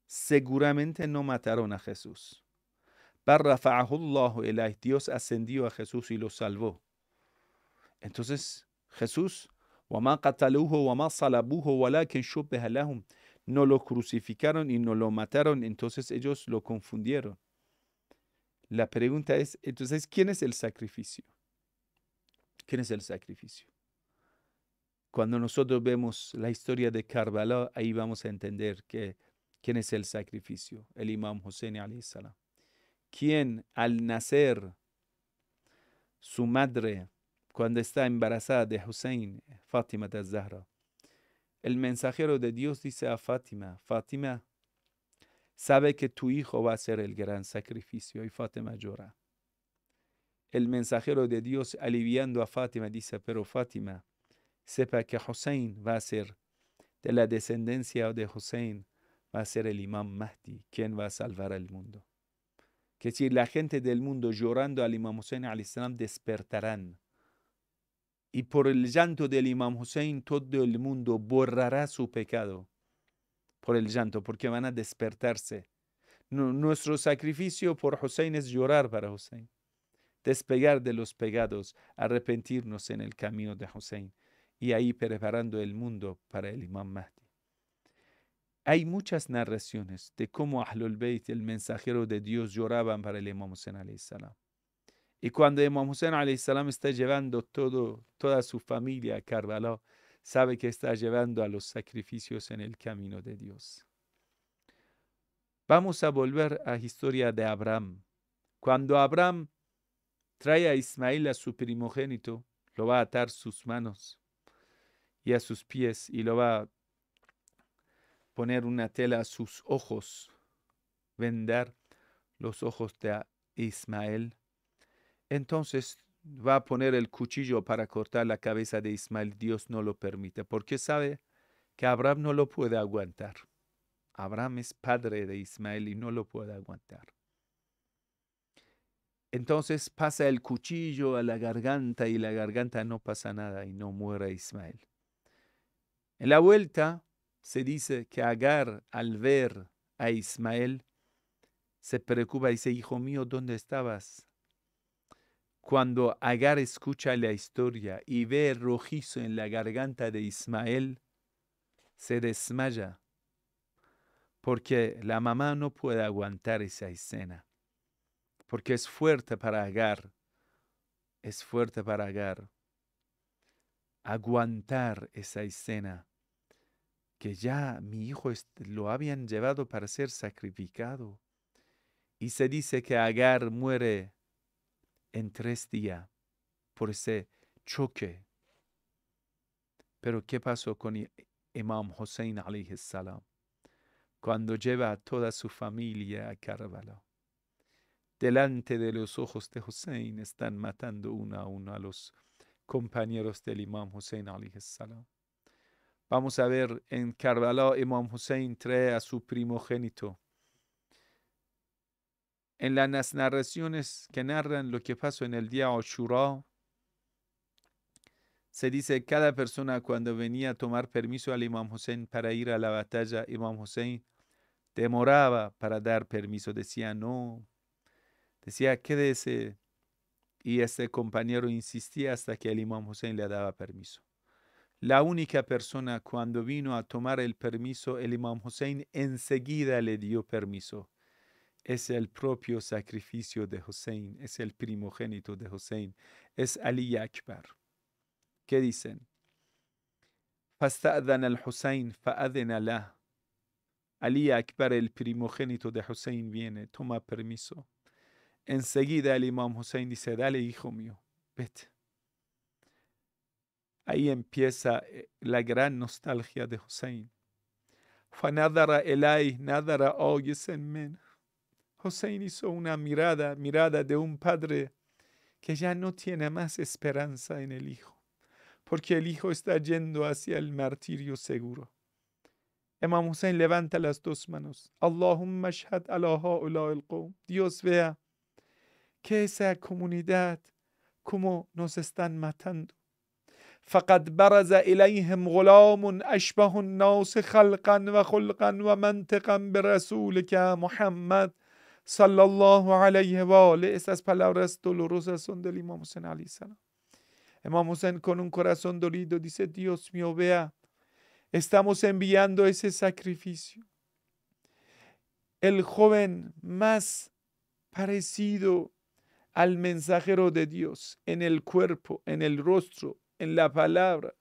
Seguramente no mataron a Jesús. Dios ascendió a Jesús y lo salvó. Entonces, Jesús, no lo crucificaron y no lo mataron, entonces ellos lo confundieron. La pregunta es, entonces, ¿quién es el sacrificio? ¿Quién es el sacrificio? Cuando nosotros vemos la historia de Karbala, ahí vamos a entender que, quién es el sacrificio, el imam Hussein alayhi salam quien al nacer su madre, cuando está embarazada de Hussein, Fátima de Zahra, el mensajero de Dios dice a Fátima, Fátima, sabe que tu hijo va a ser el gran sacrificio y Fátima llora. El mensajero de Dios aliviando a Fátima dice, pero Fátima, sepa que Hussein va a ser de la descendencia de Hussein, va a ser el imán Mahdi, quien va a salvar al mundo que si la gente del mundo llorando al Imam Hussein al-Islam despertarán. Y por el llanto del Imam Hussein todo el mundo borrará su pecado. Por el llanto, porque van a despertarse. nuestro sacrificio por Hussein es llorar para Hussein. Despegar de los pecados, arrepentirnos en el camino de Hussein. Y ahí preparando el mundo para el Imam Mahdi. Hay muchas narraciones de cómo Ahlul Bayt, el mensajero de Dios, lloraban para el Imam Hussein salam. Y cuando Imam Hussein salam está llevando todo, toda su familia a Karbala, sabe que está llevando a los sacrificios en el camino de Dios. Vamos a volver a la historia de Abraham. Cuando Abraham trae a Ismael a su primogénito, lo va a atar sus manos y a sus pies y lo va a poner una tela a sus ojos, vender los ojos de Ismael. Entonces va a poner el cuchillo para cortar la cabeza de Ismael. Dios no lo permite, porque sabe que Abraham no lo puede aguantar. Abraham es padre de Ismael y no lo puede aguantar. Entonces pasa el cuchillo a la garganta y la garganta no pasa nada y no muere Ismael. En la vuelta se dice que Agar, al ver a Ismael, se preocupa y dice, hijo mío, ¿dónde estabas? Cuando Agar escucha la historia y ve rojizo en la garganta de Ismael, se desmaya, porque la mamá no puede aguantar esa escena, porque es fuerte para Agar, es fuerte para Agar aguantar esa escena que ya mi hijo este, lo habían llevado para ser sacrificado. Y se dice que Agar muere en tres días por ese choque. Pero ¿qué pasó con Imam Hussein alayhi salam cuando lleva a toda su familia a Karbala? Delante de los ojos de Hussein están matando uno a uno a los compañeros del Imam Hussein alayhi salam. Vamos a ver en Karbala, Imam Hussein trae a su primogénito. En las narraciones que narran lo que pasó en el día Oshura, se dice que cada persona cuando venía a tomar permiso al Imam Hussein para ir a la batalla, Imam Hussein demoraba para dar permiso, decía no, decía quédese. Y este compañero insistía hasta que el Imam Hussein le daba permiso. La única persona cuando vino a tomar el permiso, el imam Hussein enseguida le dio permiso. Es el propio sacrificio de Hussein, es el primogénito de Hussein, es Ali Akbar. ¿Qué dicen? al Hussein, فأذن له Ali Akbar, el primogénito de Hussein, viene, toma permiso. Enseguida el imam Hussein dice, dale hijo mío, vete. Ahí empieza eh, la gran nostalgia de Hussein. Fanadara elai, nadara men. Hussein hizo una mirada, mirada de un padre que ya no tiene más esperanza en el hijo, porque el hijo está yendo hacia el martirio seguro. Imam Hussein levanta las dos manos. Dios vea que esa comunidad como nos están matando esas Estas palabras dolorosas son del Imam Hussein Imam Hussein con un corazón dolido dice, Dios mío, vea, estamos enviando ese sacrificio. El joven más parecido al mensajero de Dios en el cuerpo, en el rostro, en la palabra,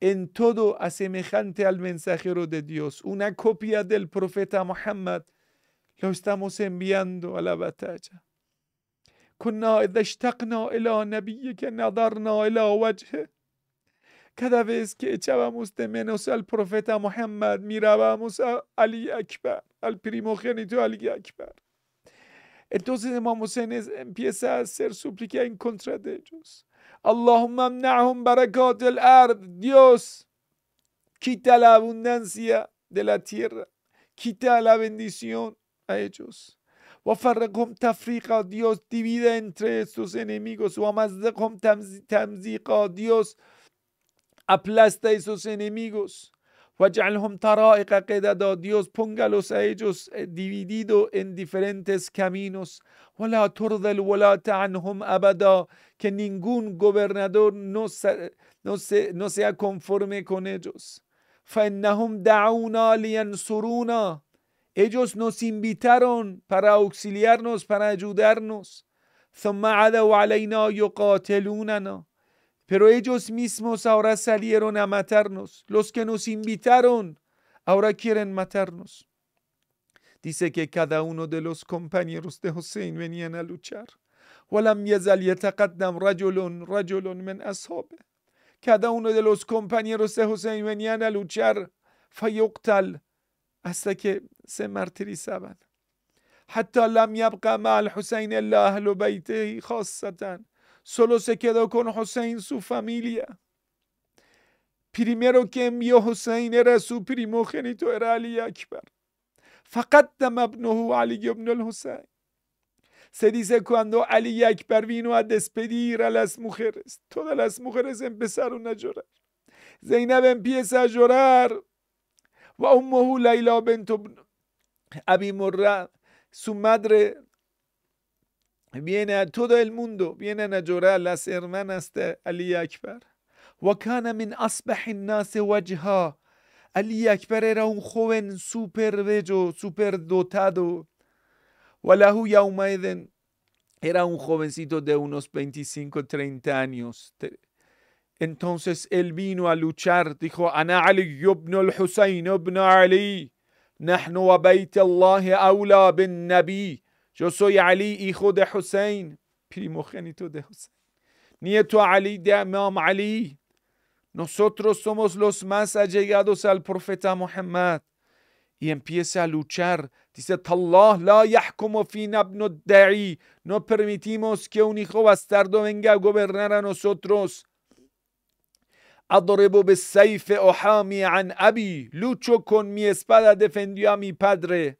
en todo asemejante al mensajero de Dios. Una copia del profeta Mohammed lo estamos enviando a la batalla. Cada vez que echábamos de menos al profeta Mohammed mirábamos a Ali Akbar, al primogénito Ali Akbar. Entonces Imam empieza a hacer súplica en contra de ellos. Allahumma Dios, quita la abundancia de la tierra. Quita la bendición a ellos. Dios divida entre sus enemigos Dios aplasta esos enemigos Waj'alhum tara'iqa quedado, Dios, póngalos a ellos dividido en diferentes caminos. Wala turdel wala ta'anhum abada, que ningún gobernador no, no, se, no sea conforme con ellos. فإنهم دعونا لينصرونا ellos nos invitaron para auxiliarnos para ayudarnos ثم عدوا علينا يقاتلوننا Pero ellos mismos ahora salieron a matarnos. Los que nos invitaron ahora quieren matarnos. Dice que cada uno de los compañeros de Hussein venían a luchar. Cada uno de los compañeros de Hussein venían a luchar. Hasta que se martirizaban. حتى solo se quedó con Hussein su familia. Primero que envió Hussein era su primogénito, era Ali Akbar. Ali Se dice cuando Ali Akbar vino a despedir a las mujeres, todas las mujeres empezaron a llorar. Zainab empieza a llorar. su madre viene a todo el mundo, vienen a llorar las hermanas de Ali Akbar. وكان من أصبح الناس وجها Ali Akbar era un joven súper bello, súper dotado. Walahu Yaumaiden era un jovencito de unos 25, 30 años. Entonces él vino a luchar, dijo, Ana Ali ibn al-Husayn ibn Ali, نحن وبيت الله أولى بالنبي جو soy علی ای خود حسین primogénito de José. Nieto Ali de Imam Ali. Nosotros somos los más allegados al profeta Muhammad. Y empieza a luchar. Dice, Tallah la yahkumu fi da'i. No permitimos que un hijo bastardo venga a gobernar a nosotros. Adorebo besayfe ohami an abi. Lucho con mi espada defendió a mi padre.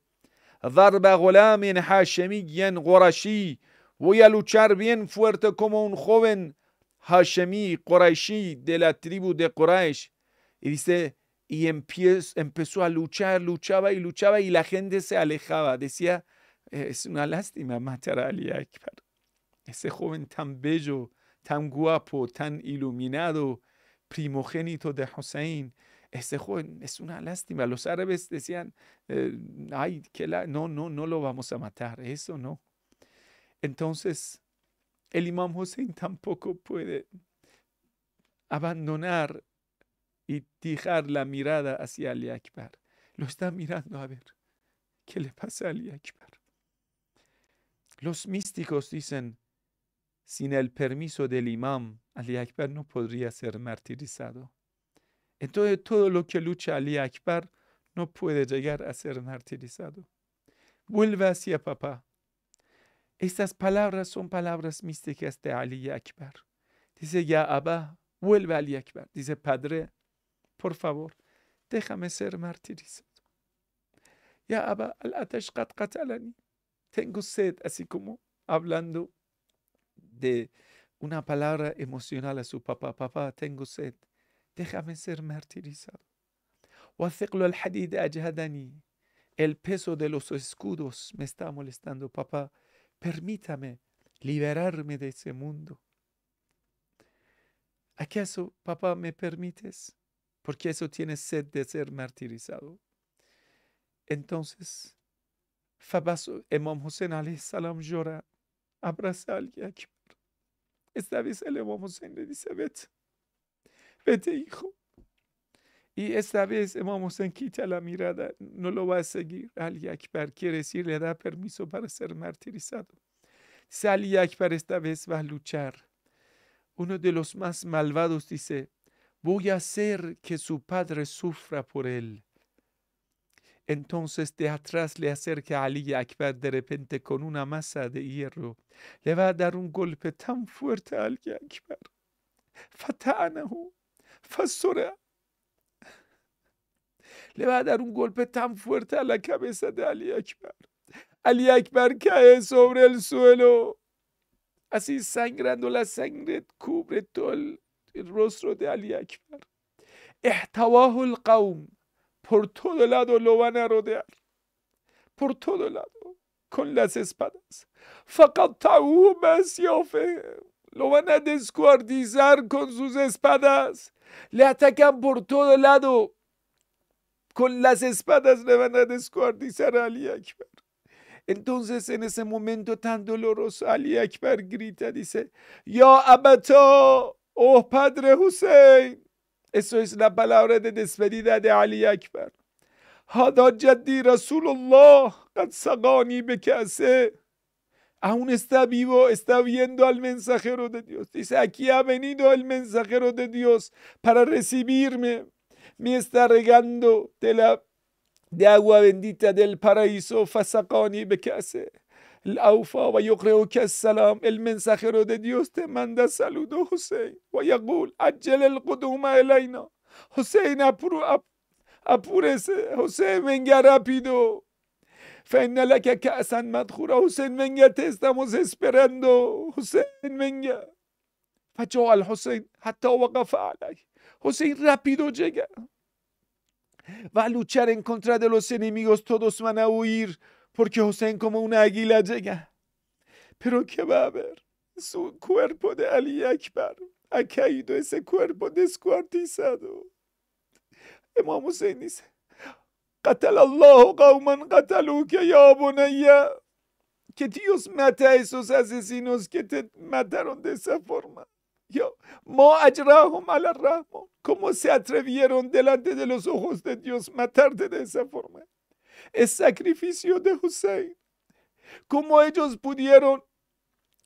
ضرب غلام این هاشمی گیان قراشی و یه لچر بین فورت کمون خوبن هاشمی قراشی دیل تریبو دی قراش ای ریسته ای امپیسو ها لچر لچه بایی لچه بایی لخنده سه علی خواهد ای سیه اسمون ها لستیم همه تر اکبر ای سه خوبن تن بیجو تن گواپو تن ایلومینادو پریموخینی تو ده حسین Ese joven es una lástima. Los árabes decían, eh, ay, que no, no, no lo vamos a matar, eso no. Entonces, el imam Hussein tampoco puede abandonar y dejar la mirada hacia Ali Akbar. Lo está mirando a ver qué le pasa a Ali Akbar. Los místicos dicen, sin el permiso del imam, Ali Akbar no podría ser martirizado. Entonces todo lo que lucha Ali Akbar no puede llegar a ser martirizado. Vuelve hacia papá. Estas palabras son palabras místicas de Ali Akbar. Dice, ya Abba, vuelve Ali Akbar. Dice, padre, por favor, déjame ser martirizado. Ya Abba, al Katalani. Tengo sed, así como hablando de una palabra emocional a su papá. Papá, tengo sed déjame ser martirizado. El peso de los escudos me está molestando, papá. Permítame liberarme de ese mundo. ¿Acaso, papá, me permites? Porque eso tiene sed de ser martirizado. Entonces, Imam Hussein alayhi salam llora, abraza al Esta vez el Imam Hussein le dice, Vete, hijo. Y esta vez Imam Hussein quita la mirada, no lo va a seguir. Ali Akbar quiere decir, le da permiso para ser martirizado. Dice Ali Akbar esta vez va a luchar. Uno de los más malvados dice, voy a hacer que su padre sufra por él. Entonces de atrás le acerca a Ali Akbar de repente con una masa de hierro. Le va a dar un golpe tan fuerte a Ali Akbar. Fatanahu. فسره لبعد در اون گلپه تم فورت علا علی اکبر علی اکبر که سور السوئلو از این سنگ رندول از سنگ رد کوب دل رس رو ده علی اکبر احتواه القوم پر تو دلد و رو ده پر تو دلد کن لس اسپدس فقط تاو بس یافه Lo van a descuartizar con sus espadas. Le atacan por todo lado. Con las espadas le van a descuartizar a Ali Akbar. Entonces en ese momento tan doloroso Ali Akbar grita, dice, Ya abata, oh padre Hussein. Eso es la palabra de despedida de Ali Akbar. Hada jaddi Rasulullah, qad sagani bekaseh. aún está vivo, está viendo al mensajero de Dios. Dice, aquí ha venido el mensajero de Dios para recibirme. Me está regando de de agua bendita del paraíso. El El mensajero de Dios te manda saludo, José. Wa el venga rápido. لکه که كأسا مدخورا حسین ونگر تستموز اسپرندو حسین منگه و جا الحسین حتی وقف علی حسین رپیدو جگه و لوچر این کنترا دل تو دسمن او ایر پرکه حسین کم اون اگیل جگه پرو که بابر سو کورپو ده علی اکبر اکایدو اسه کورپو دسکوارتی سادو امام حسین نیست que Dios mate a esos asesinos que te mataron de esa forma. Yo, ¿Cómo se atrevieron delante de los ojos de Dios matarte de esa forma? El sacrificio de Hussein. ¿Cómo ellos pudieron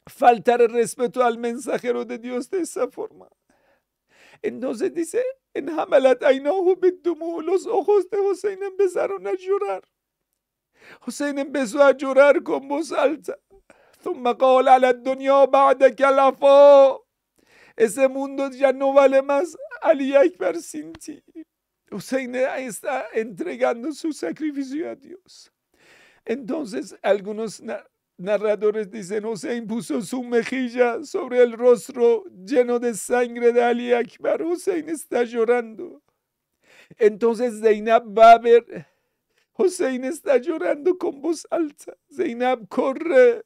faltar el respeto al mensajero de Dios de esa forma? Entonces dice, انحملت Hamalat los ojos de Hussein empezaron a llorar Hussein empezó a llorar con voz alta ese mundo ya no vale más Hussein está entregando su sacrificio a Dios entonces algunos Narradores dicen, Hussein puso su mejilla sobre el rostro lleno de sangre de Ali Akbar. Hussein está llorando. Entonces Zainab va a ver, Hussein está llorando con voz alta. Zainab corre.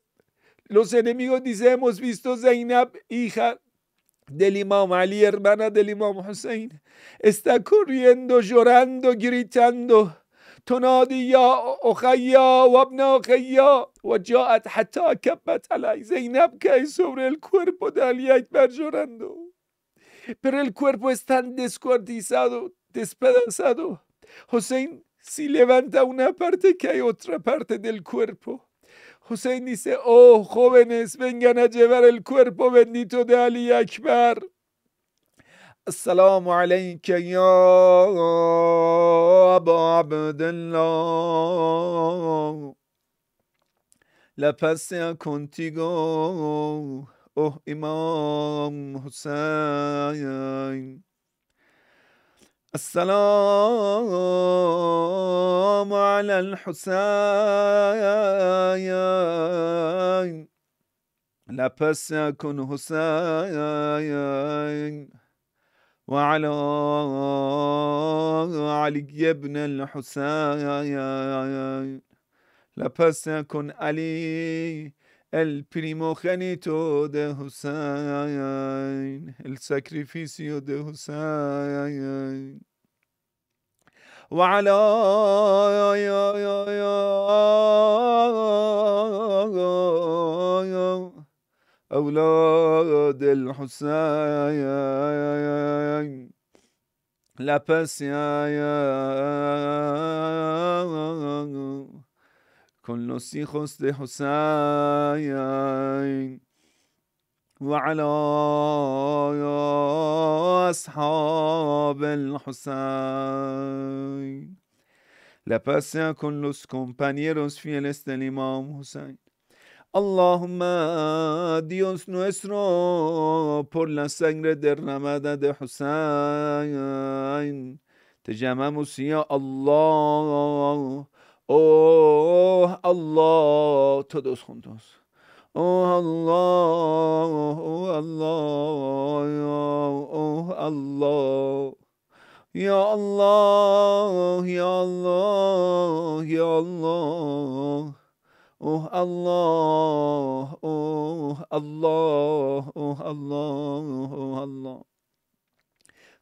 Los enemigos dicen, hemos visto Zainab, hija del Imam Ali, hermana del Imam Hussein. Está corriendo, llorando, gritando. تنادي يا Wabna وابن أخيا وجاءت حتى كبت علي Zainab cae sobre el cuerpo de llorando. Pero el cuerpo está descuartizado, despedazado. Hussein si levanta una parte que hay otra parte del cuerpo. Hussein dice, oh jóvenes, vengan a llevar el cuerpo bendito de Ali Akbar. Assalamu alaikum ya أبو عبد الله La pace contigo, oh إمام حسين السلام على الحسين لا بس يكون حسين وعلى علي بن الحسين لا بس كن علي El primogenito de Hussein, el sacrificio de Hussein. وعلى La pasión con los hijos de Hussein La pasión con los compañeros fieles del Imam Hussain Allahumma Dios nuestro, por la sangre derramada de Hussein, te llamamos ya Allah. Oh Allah, todos juntos. Oh Allah, oh Allah, oh Allah. Ya Allah, ya Allah, ya Allah. Oh Allah, oh Allah, oh Allah, oh Allah.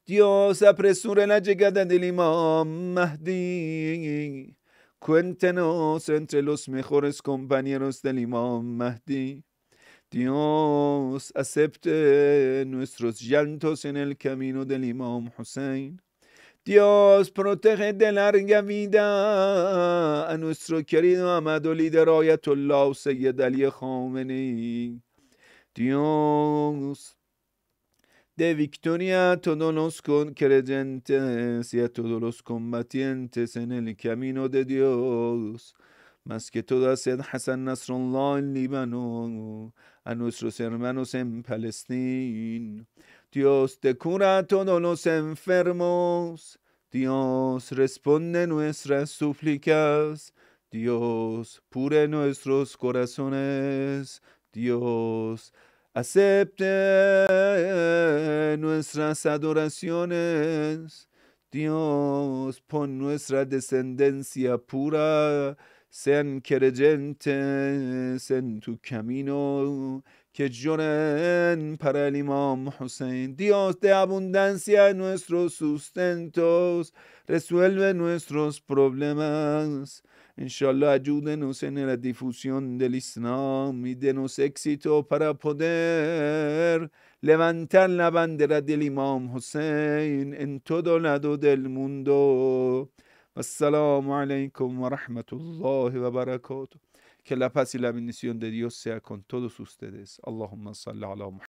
Dios, apresura la llegada del Imam Mahdi. Cuéntenos entre los mejores compañeros del Imam Mahdi. Dios, acepte nuestros llantos en el camino del Imam Hussein. Dios protege de larga vida a nuestro querido amado líder Ayatollah Sayyid Ali Khamenei. Dios de victoria a todos los creyentes y a todos los combatientes en el camino de Dios. Más que todo, Sed Hassan Nasrallah en Líbano, a nuestros hermanos en Palestina. Dios te cura a todos los enfermos. Dios responde nuestras súplicas. Dios pure nuestros corazones. Dios acepte nuestras adoraciones. Dios pon nuestra descendencia pura. Sean creyentes en tu camino que lloren para el imam Hussein. Dios de abundancia en nuestros sustentos, resuelve nuestros problemas. Inshallah, ayúdenos en la difusión del Islam y denos éxito para poder levantar la bandera del imam Hussein en todo lado del mundo. Assalamu alaikum wa rahmatullahi wa barakatuh. Que la paz y la bendición de Dios sea con todos ustedes. Allahumma salli